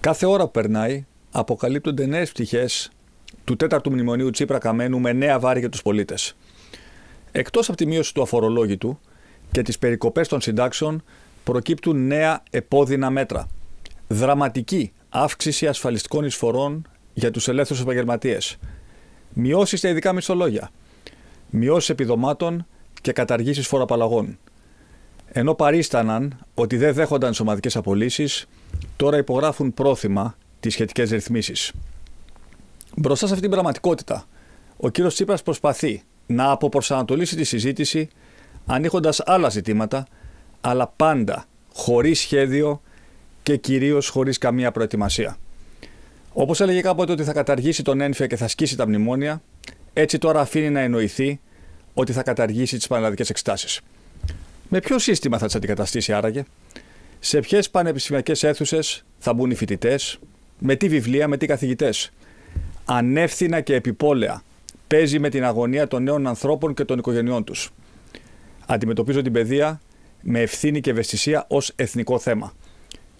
Κάθε ώρα που περνάει, αποκαλύπτονται νέες πτυχές του τέταρτου μνημονίου Τσίπρα Καμένου με νέα βάρη για τους πολίτες. Εκτός από τη μείωση του αφορολόγητου και τις περικοπές των συντάξεων, προκύπτουν νέα επώδυνα μέτρα. Δραματική αύξηση ασφαλιστικών εισφορών για τους ελεύθερους επαγγελματίες. Μειώσεις στα ειδικά μισθολόγια. Μειώσεις επιδομάτων και καταργήσεις φοροαπαλλαγών. Ενώ παρίσταναν ότι δεν δέχονταν σωματικές απολύσεις, τώρα υπογράφουν πρόθυμα τις σχετικές ρυθμίσεις. Μπροστά σε αυτή την πραγματικότητα, ο κύριος Τσίπρας προσπαθεί να αποπροσανατολίσει τη συζήτηση ανοίγοντας άλλα ζητήματα, αλλά πάντα χωρίς σχέδιο και κυρίως χωρίς καμία προετοιμασία. Όπως έλεγε κάποτε ότι θα καταργήσει τον ένφια και θα σκίσει τα μνημόνια, έτσι τώρα αφήνει να εννοηθεί ότι θα καταργήσει τις πανελλαδικές εκστάσεις. Με ποιο σύστημα θα τις αντικαταστήσει άραγε, σε ποιες πανεπιστημιακές αίθουσες θα μπουν οι φοιτητές, με τι βιβλία, με τι καθηγητές. Ανεύθυνα και επιπόλαια παίζει με την αγωνία των νέων ανθρώπων και των οικογενειών τους. Αντιμετωπίζω την παιδεία με ευθύνη και ευαισθησία ως εθνικό θέμα.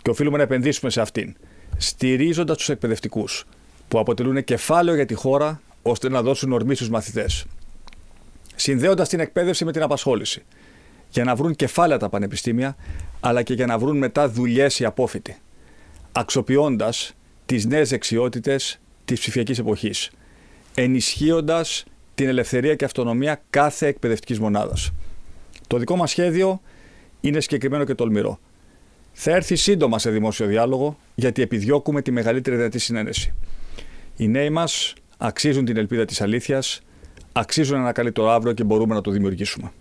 Και οφείλουμε να επενδύσουμε σε αυτήν, στηρίζοντας τους εκπαιδευτικούς, που αποτελούν κεφάλαιο για τη χώρα ώστε να δώσουν ορμή στους μαθητές. Συνδέοντας την εκπαίδευση με την απασχόληση για να βρουν κεφάλαια τα πανεπιστήμια, αλλά και για να βρουν μετά δουλειές οι απόφοιτοι, αξιοποιώντας τις νέες δεξιότητες της ψηφιακής εποχής, ενισχύοντας την ελευθερία και αυτονομία κάθε εκπαιδευτικής μονάδας. Το δικό μας σχέδιο είναι συγκεκριμένο και τολμηρό. Θα έρθει σύντομα σε δημόσιο διάλογο, γιατί επιδιώκουμε τη μεγαλύτερη δυνατή συνένεση. Οι νέοι μας αξίζουν την ελπίδα της αλήθειας, αξίζουν ένα καλύτερο αύριο και μπορούμε να το δημιουργήσουμε.